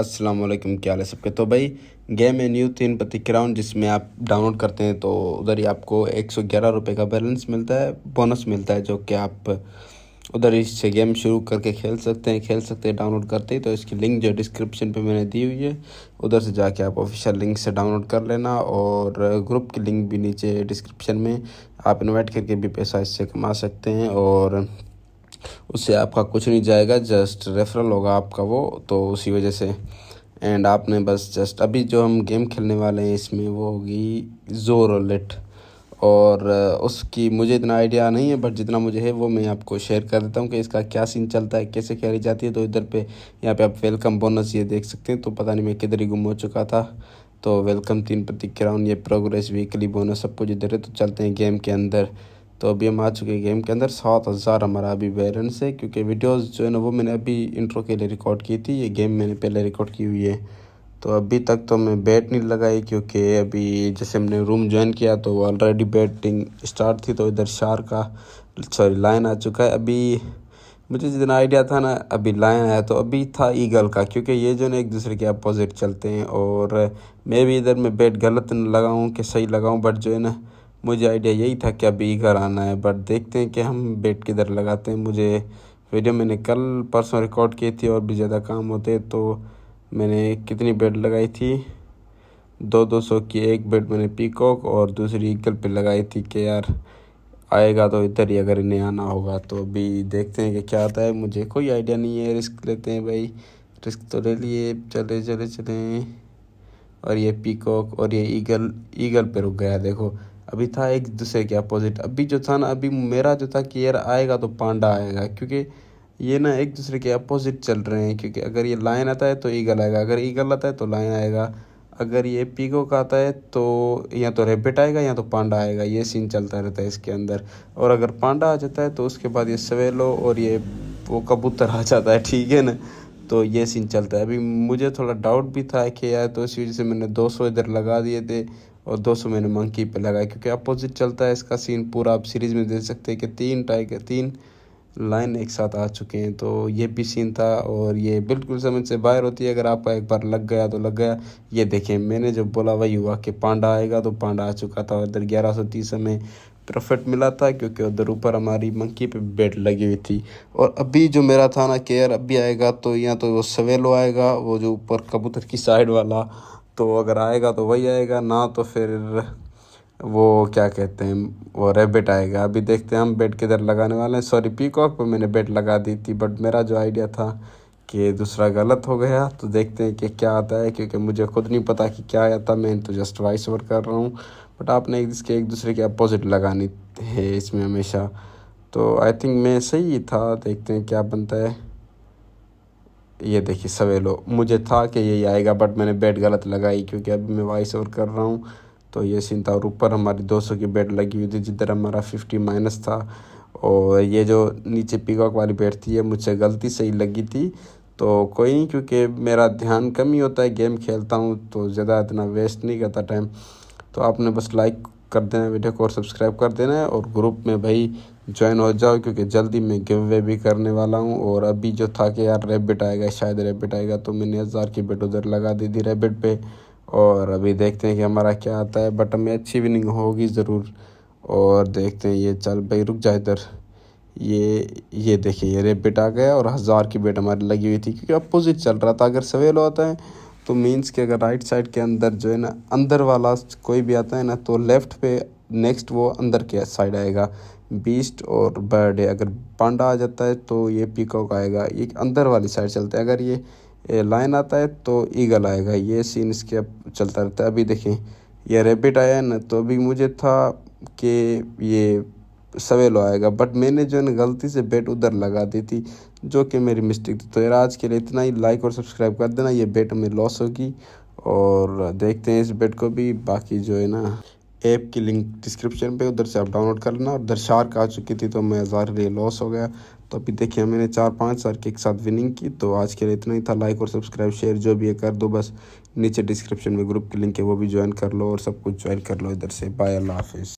अस्सलाम वालेकुम क्या हाल है सबके तो भाई गेम है न्यू तीन क्राउन जिसमें आप डाउनलोड करते हैं तो उधर ही आपको एक सौ ग्यारह रुपये का बैलेंस मिलता है बोनस मिलता है जो कि आप उधर इससे गेम शुरू करके खेल सकते हैं खेल सकते हैं डाउनलोड करते ही तो इसकी लिंक जो डिस्क्रिप्शन पे मैंने दी हुई है उधर से जाके आप ऑफिशियल लिंक से डाउनलोड कर लेना और ग्रुप की लिंक भी नीचे डिस्क्रिप्शन में आप इन्वाइट करके भी पैसा इससे कमा सकते हैं और उससे आपका कुछ नहीं जाएगा जस्ट रेफरल होगा आपका वो तो उसी वजह से एंड आपने बस जस्ट अभी जो हम गेम खेलने वाले हैं इसमें वो होगी जोर लिट और उसकी मुझे इतना आइडिया नहीं है बट जितना मुझे है वो मैं आपको शेयर कर देता हूँ कि इसका क्या सीन चलता है कैसे खेली जाती है तो इधर पे यहाँ पे आप वेलकम बोनस ये देख सकते हैं तो पता नहीं मैं किधर ही गुम हो चुका था तो वेलकम तीन प्रतिक्राउंड ये प्रोग्रेस वीकली बोनस सब कुछ इधर है तो चलते हैं गेम के अंदर तो अभी हम आ चुके हैं गेम के अंदर सात हज़ार हमारा अभी बैलेंस है क्योंकि वीडियोस जो है ना वो मैंने अभी इंट्रो के लिए रिकॉर्ड की थी ये गेम मैंने पहले रिकॉर्ड की हुई है तो अभी तक तो मैं बैट नहीं लगाई क्योंकि अभी जैसे हमने रूम ज्वाइन किया तो ऑलरेडी बैटिंग स्टार्ट थी तो इधर शार का सॉरी लाइन आ चुका है अभी मुझे जितना आइडिया था ना अभी लाइन आया तो अभी था ईगल का क्योंकि ये जो ना एक दूसरे के अपोजिट चलते हैं और मैं भी इधर में बैट गलत लगाऊँ कि सही लगाऊँ बट जो है ना मुझे आइडिया यही था कि अभी घर आना है बट देखते हैं कि हम बेड किधर लगाते हैं मुझे वीडियो मैंने कल परसों रिकॉर्ड की थी और भी ज़्यादा काम होते तो मैंने कितनी बेड लगाई थी दो दो सौ की एक बेड मैंने पीकॉक और दूसरी ईगल पे लगाई थी कि यार आएगा तो इधर ही अगर इन्हें आना होगा तो अभी देखते हैं कि क्या आता है मुझे कोई आइडिया नहीं है रिस्क लेते हैं भाई रिस्क तो ले लिए चले चले चले और ये पीकॉक और ये ईगल ईगल पे रुक गया देखो अभी था एक दूसरे के अपोजिट अभी जो था ना अभी मेरा जो था कि यार आएगा तो पांडा आएगा क्योंकि ये ना एक दूसरे के अपोजिट चल रहे हैं क्योंकि अगर ये लाइन आता है तो ईगल आएगा अगर ईगल आता है तो लाइन आएगा अगर ये पीको का आता है तो या तो रेपिट आएगा या तो पांडा आएगा ये सीन चलता रहता है इसके अंदर और अगर पांडा आ जाता है तो उसके बाद ये सवेलो और ये वो कबूतर आ जाता है ठीक है ना तो ये सीन चलता है अभी मुझे थोड़ा डाउट भी था कि यार तो इसी वजह से मैंने 200 इधर लगा दिए थे और 200 मैंने मंकी पे लगाया क्योंकि अपोजिट चलता है इसका सीन पूरा आप सीरीज़ में देख सकते हैं कि तीन टाइगर तीन लाइन एक साथ आ चुके हैं तो ये भी सीन था और ये बिल्कुल समझ से बाहर होती है अगर आपका एक बार लग गया तो लग गया ये देखें मैंने जब बोला वही हुआ कि पांडा आएगा तो पांडा आ चुका था इधर ग्यारह सौ तीस हमें प्रॉफिट मिला था क्योंकि उधर ऊपर हमारी मंकी पे बेड लगी हुई थी और अभी जो मेरा था ना केयर अभी आएगा तो या तो वो सवेलो आएगा वो जो ऊपर कबूतर की साइड वाला तो अगर आएगा तो वही आएगा ना तो फिर वो क्या कहते हैं वो रेबेट आएगा अभी देखते हैं हम बेट किधर लगाने वाले हैं सॉरी पीकॉक पर मैंने बेट लगा दी थी बट मेरा जो आइडिया था कि दूसरा गलत हो गया तो देखते हैं कि क्या आता है क्योंकि मुझे खुद नहीं पता कि क्या आया था मैं तो जस्ट वॉइस ओवर कर रहा हूँ बट आपने इसके एक दूसरे के अपोजिट लगानी है इसमें हमेशा तो आई थिंक मैं सही था देखते हैं क्या बनता है ये देखिए सवेलो मुझे था कि यही आएगा बट मैंने बेड गलत लगाई क्योंकि अभी मैं वॉइस ओवर कर रहा हूँ तो ये सीन था और ऊपर हमारी 200 की बेड लगी हुई थी जिधर हमारा 50 माइनस था और ये जो नीचे पिकॉक वाली बेड थी ये मुझसे गलती से ही लगी थी तो कोई नहीं क्योंकि मेरा ध्यान कम ही होता है गेम खेलता हूँ तो ज़्यादा इतना वेस्ट नहीं करता टाइम तो आपने बस लाइक कर देना वीडियो को और सब्सक्राइब कर देना और ग्रुप में भाई ज्वाइन हो जाओ क्योंकि जल्दी मैं गिव अवे भी करने वाला हूँ और अभी जो था कि यार रेबिट आएगा शायद रेबिट आएगा तो मैंने हज़ार की बेट उधर लगा दी थी रेबिट पे और अभी देखते हैं कि हमारा क्या आता है बट हमें अच्छी विनिंग होगी ज़रूर और देखते हैं ये चल भाई रुक जाए इधर ये ये देखिए ये रेबिट आ गया और हज़ार की बेट हमारी लगी हुई थी क्योंकि अपोजिट चल रहा था अगर सवेल होता है तो मीन्स कि अगर राइट साइड के अंदर जो है ना अंदर वाला कोई भी आता है ना तो लेफ़्ट पे नेक्स्ट वो अंदर के साइड आएगा बीस्ट और बर्ड अगर पांडा आ जाता है तो ये पीकॉक आएगा ये अंदर वाली साइड चलते हैं अगर ये लाइन आता है तो ईगल आएगा ये सीन इसके अब चलता रहता है अभी देखें ये रेबिट आया है ना तो अभी मुझे था कि ये सवेलो आएगा बट मैंने जो है ना गलती से बेट उधर लगा दी थी जो कि मेरी मिस्टेक थी तो यार आज के लिए इतना ही लाइक और सब्सक्राइब कर देना ये बेट हमें लॉस होगी और देखते हैं इस बेट को भी बाकी जो है ना ऐप की लिंक डिस्क्रिप्शन पे उधर से आप डाउनलोड कर लेना उधर शार्क आ चुकी थी तो मैं हज़ार लिए लॉस हो गया तो अभी देखिए मैंने चार पाँच हज़ार के एक साथ विनिंग की तो आज के लिए इतना ही था लाइक और सब्सक्राइब शेयर जो भी है कर दो बस नीचे डिस्क्रिप्शन में ग्रुप की लिंक है वो भी ज्वाइन कर लो और सब कुछ ज्वाइन कर लो इधर से बाय अल्लाह हाफिज़